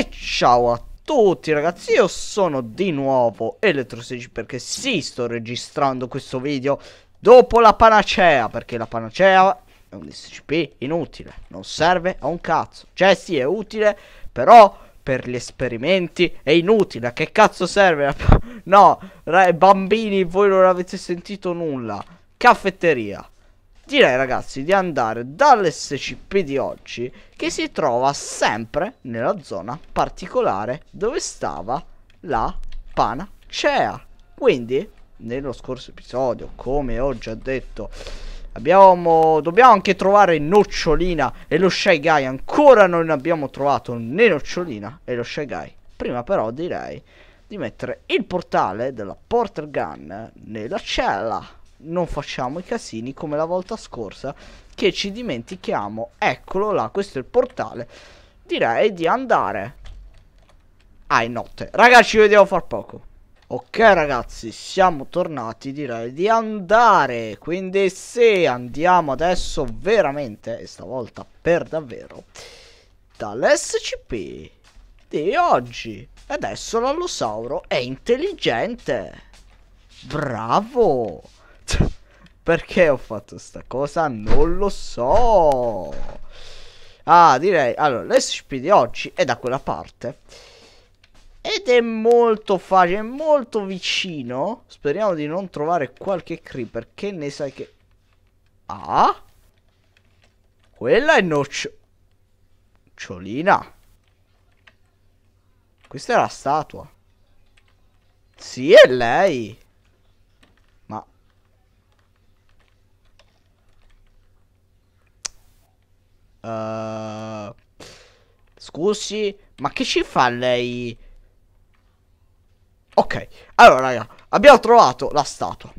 E ciao a tutti ragazzi, io sono di nuovo Electrosage perché sì, sto registrando questo video dopo la panacea, perché la panacea è un SCP inutile, non serve a un cazzo. Cioè sì, è utile, però per gli esperimenti è inutile, a che cazzo serve? no, bambini, voi non avete sentito nulla. Caffetteria direi ragazzi di andare dall'SCP di oggi che si trova sempre nella zona particolare dove stava la panacea. Quindi nello scorso episodio, come ho già detto, abbiamo, dobbiamo anche trovare Nocciolina e lo Shy Guy. Ancora non abbiamo trovato né Nocciolina e lo Shy Guy. Prima però direi di mettere il portale della Porter Gun nella cella non facciamo i casini come la volta scorsa che ci dimentichiamo. Eccolo là, questo è il portale. Direi di andare. Ah, è notte. Ragazzi, ci vediamo fra poco. Ok ragazzi, siamo tornati, direi di andare, quindi se andiamo adesso veramente, e stavolta per davvero, dall'SCP di oggi. Adesso l'allosauro è intelligente. Bravo! fatto? Perché ho fatto sta cosa? Non lo so. Ah, direi... Allora, l'SP di oggi è da quella parte. Ed è molto facile, è molto vicino. Speriamo di non trovare qualche creeper che ne sai che... Ah? Quella è nocciolina. Questa è la statua. Sì, è lei. Uh, scusi, ma che ci fa lei? Ok, allora raga, abbiamo trovato la statua.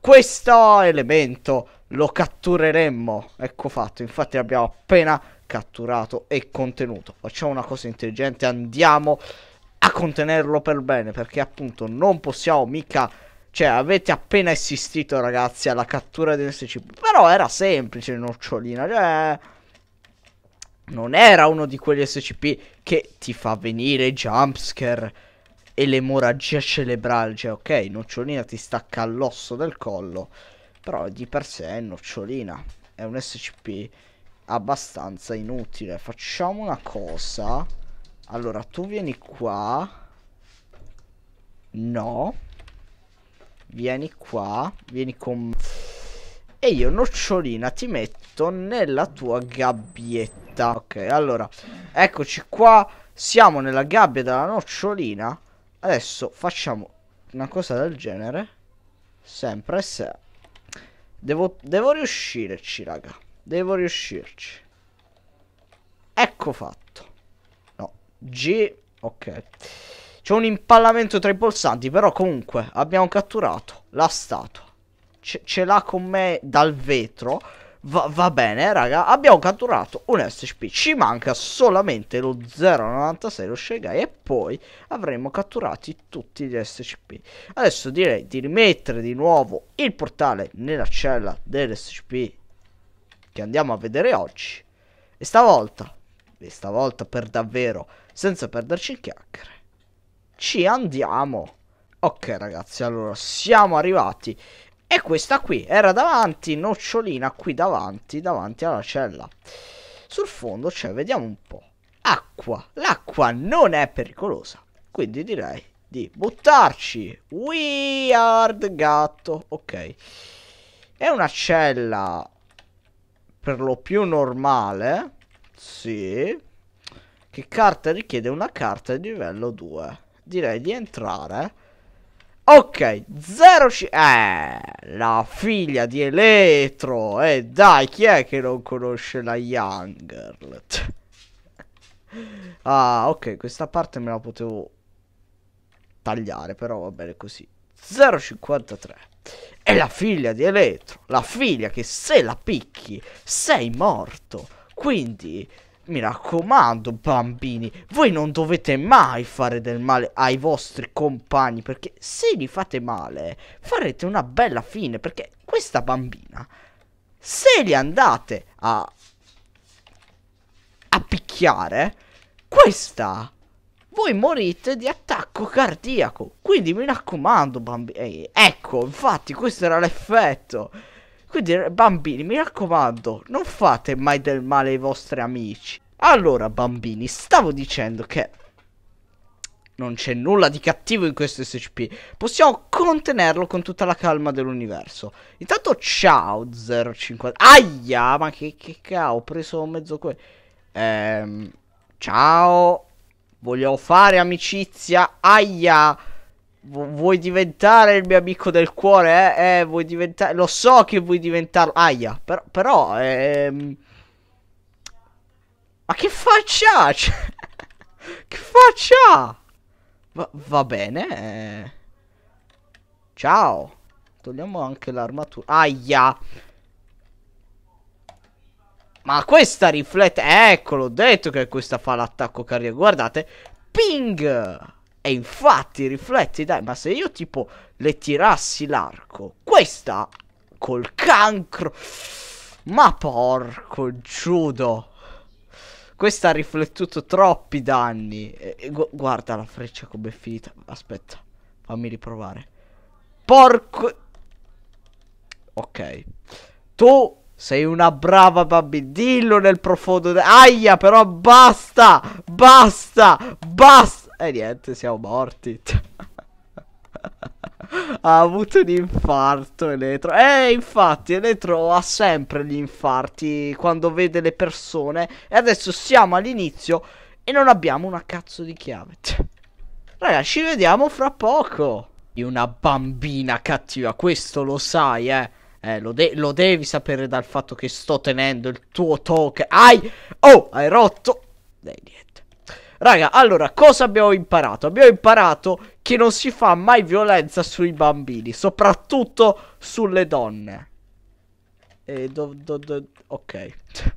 Questo elemento lo cattureremmo. Ecco fatto, infatti l'abbiamo appena catturato e contenuto. Facciamo una cosa intelligente, andiamo a contenerlo per bene, perché appunto non possiamo mica... Cioè, avete appena assistito, ragazzi, alla cattura di SCP. Però era semplice, nocciolina, cioè non era uno di quegli SCP che ti fa venire jumpscare e l'emorragia cerebrale, ok? Nocciolina ti stacca all'osso del collo, però di per sé è nocciolina, è un SCP abbastanza inutile. Facciamo una cosa. Allora, tu vieni qua. No. Vieni qua, vieni con E io, nocciolina, ti metto nella tua gabbietta aspetta. Ok, allora, eccoci qua. Siamo nella gabbia della nocciolina. Adesso facciamo una cosa del genere. Sempre se... Devo, devo riuscirci, raga. Devo riuscirci. Ecco fatto. No, G... Ok. C'è un impallamento tra i pulsanti, però comunque abbiamo catturato la statua. Ce, ce l'ha con me dal vetro. Va, va, bene, raga, abbiamo catturato un SCP, ci manca solamente lo 096, lo Shagai. e poi avremo catturati tutti gli SCP. Adesso direi di rimettere di nuovo il portale nella cella dell'SCP che andiamo a vedere oggi. E stavolta, e stavolta per davvero, senza perderci in chiacchiere, ci andiamo. Ok ragazzi, allora siamo arrivati e questa qui era davanti, nocciolina qui davanti, davanti alla cella. Sul fondo c'è, cioè, vediamo un po', acqua. L'acqua non è pericolosa, quindi direi di buttarci. Weird gatto, ok. È una cella per lo più normale, sì. Che carta richiede una carta di livello 2. Direi di entrare Ok, 0 Eh, la figlia di Eletro. E eh, dai, chi è che non conosce la Young Girl? ah, ok, questa parte me la potevo tagliare, però va bene così. 0,53. È la figlia di Eletro. La figlia che se la picchi sei morto. Quindi mi raccomando bambini, voi non dovete mai fare del male ai vostri compagni perché se li fate male farete una bella fine perché questa bambina se li andate a, a picchiare questa voi morite di attacco cardiaco quindi mi raccomando bambini eh, ecco infatti questo era l'effetto quindi eh, bambini, mi raccomando, non fate mai del male ai vostri amici. Allora bambini, stavo dicendo che non c'è nulla di cattivo in questo SCP. Possiamo contenerlo con tutta la calma dell'universo. Intanto ciao 050. Aia, ma che, che cavolo, ho preso mezzo quello. Ehm, ciao. Voglio fare amicizia. Aia. Vuoi diventare il mio amico del cuore? Eh, eh vuoi diventare. Lo so che vuoi diventarlo. Aia. Però. però ehm... Ma che faccia? Cioè, che faccia? Va, va bene. Eh. Ciao. Togliamo anche l'armatura. Aia. Ma questa riflette. Ecco, l'ho detto che questa fa l'attacco cardiaco. Guardate. Ping. E infatti rifletti, dai, ma se io tipo le tirassi l'arco, questa col cancro... Ma porco giudo. Questa ha riflettuto troppi danni. E, gu guarda la freccia com'è finita. Aspetta, fammi riprovare. Porco... Ok. Tu sei una brava babbi. Dillo nel profondo... Aia, però basta! Basta! Basta! E eh, niente, siamo morti. ha avuto un infarto Eletro. E eh, infatti Eletro ha sempre gli infarti quando vede le persone. E adesso siamo all'inizio e non abbiamo una cazzo di chiave. Ragazzi, ci vediamo fra poco. Una bambina cattiva, questo lo sai, eh. Eh, lo, de lo, devi sapere dal fatto che sto tenendo il tuo token. Ai! Oh, hai rotto! Dai, niente. Raga, allora, cosa abbiamo imparato? Abbiamo imparato che non si fa mai violenza sui bambini, soprattutto sulle donne. E do, do, do, ok.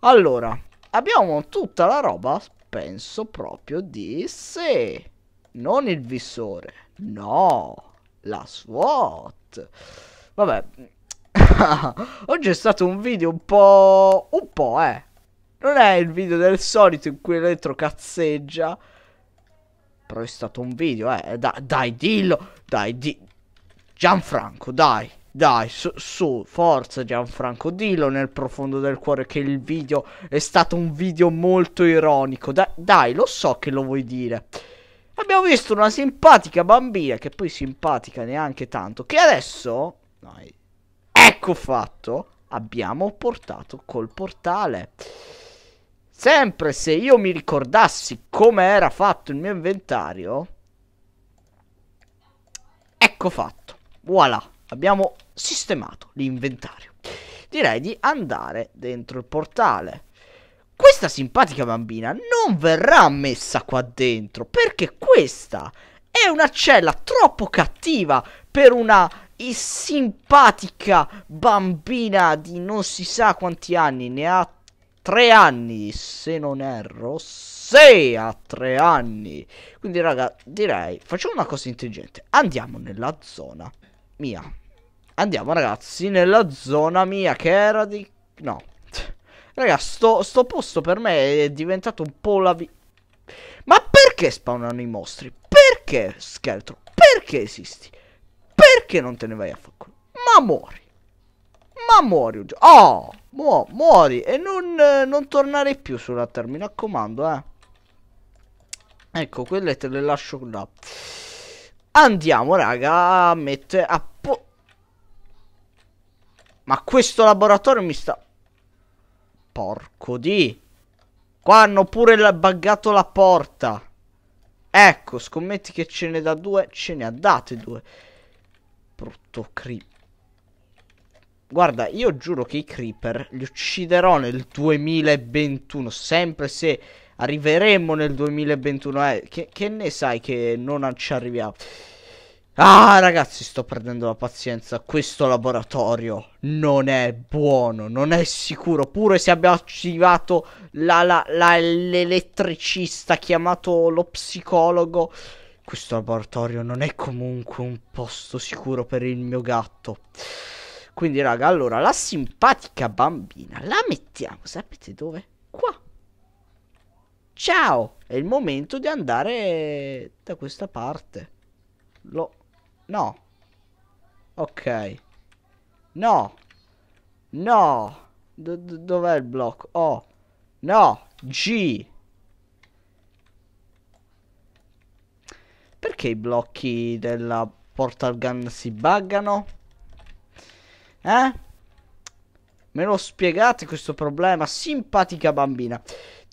allora, abbiamo tutta la roba, penso proprio di sé. Non il visore, no, la SWAT. Vabbè, oggi è stato un video un po'... un po', eh. Non è il video del solito in cui l'elettro cazzeggia. Però è stato un video, eh. Da, dai, dillo. Dai, di... Gianfranco, dai. Dai, su, su, forza Gianfranco, dillo nel profondo del cuore che il video è stato un video molto ironico. Da, dai, lo so che lo vuoi dire. Abbiamo visto una simpatica bambina, che poi simpatica neanche tanto, che adesso... Dai, ecco fatto, abbiamo portato col portale. Sempre se io mi ricordassi come era fatto il mio inventario. Ecco fatto. Voilà. Abbiamo sistemato l'inventario. Direi di andare dentro il portale. Questa simpatica bambina non verrà messa qua dentro perché questa è una cella troppo cattiva per una simpatica bambina di non si sa quanti anni, ne ha tre anni, se non erro, 6 a tre anni. Quindi raga, direi, facciamo una cosa intelligente. Andiamo nella zona mia. Andiamo ragazzi, nella zona mia che era di... No. Raga, sto, sto posto per me è diventato un po' la... Vi... Ma perché spawnano i mostri? Perché, scheletro? Perché esisti? Perché non te ne vai a fuoco? Ma muori. Ma muori un giorno. Oh, mu muori. E non, eh, non, tornare più sulla terra. mi raccomando, eh. Ecco, quelle te le lascio là. Andiamo, raga, a mettere a po Ma questo laboratorio mi sta... Porco di... Qua hanno pure buggato la porta. Ecco, scommetti che ce ne da due, ce ne ha date due. Brutto creep. Guarda, io giuro che i creeper li ucciderò nel 2021, sempre se arriveremo nel 2021. Eh, che, che ne sai che non ci arriviamo? Ah, ragazzi, sto perdendo la pazienza. Questo laboratorio non è buono, non è sicuro. Pure se abbiamo attivato l'elettricista chiamato lo psicologo. Questo laboratorio non è comunque un posto sicuro per il mio gatto. Quindi, raga, allora, la simpatica bambina la mettiamo, sapete dove? Qua. Ciao! È il momento di andare da questa parte. Lo... No. Ok. No. No. D dov'è il blocco? Oh. No. G. Perché i blocchi della portal gun si buggano? Eh? Me lo spiegate questo problema? Simpatica bambina.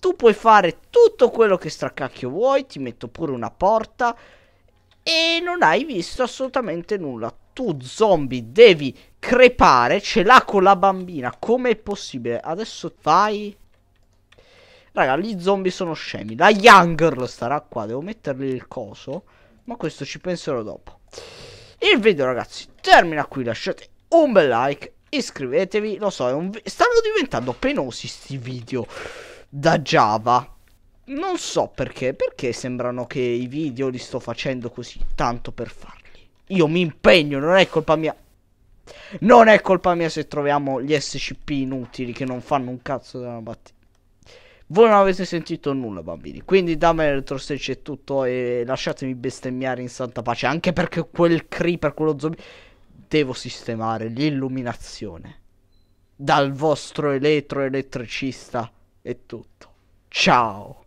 Tu puoi fare tutto quello che stracacchio vuoi, ti metto pure una porta e non hai visto assolutamente nulla. Tu zombie devi crepare, ce l'ha con la bambina, come è possibile? Adesso vai... Raga, gli zombie sono scemi. La Young Girl starà qua, devo mettergli il coso, ma questo ci penserò dopo. Il video ragazzi termina qui, lasciate un bel like, iscrivetevi, lo so, vi- stanno diventando penosi questi video da Java. Non so perché, perché sembrano che i video li sto facendo così tanto per farli. Io mi impegno, non è colpa mia. Non è colpa mia se troviamo gli SCP inutili che non fanno un cazzo da una battita. Voi non avete sentito nulla, bambini. Quindi dammi dammene se c'è tutto e lasciatemi bestemmiare in santa pace. Anche perché quel creeper, quello zombie devo sistemare l'illuminazione. Dal vostro elettroelettricista è tutto. Ciao!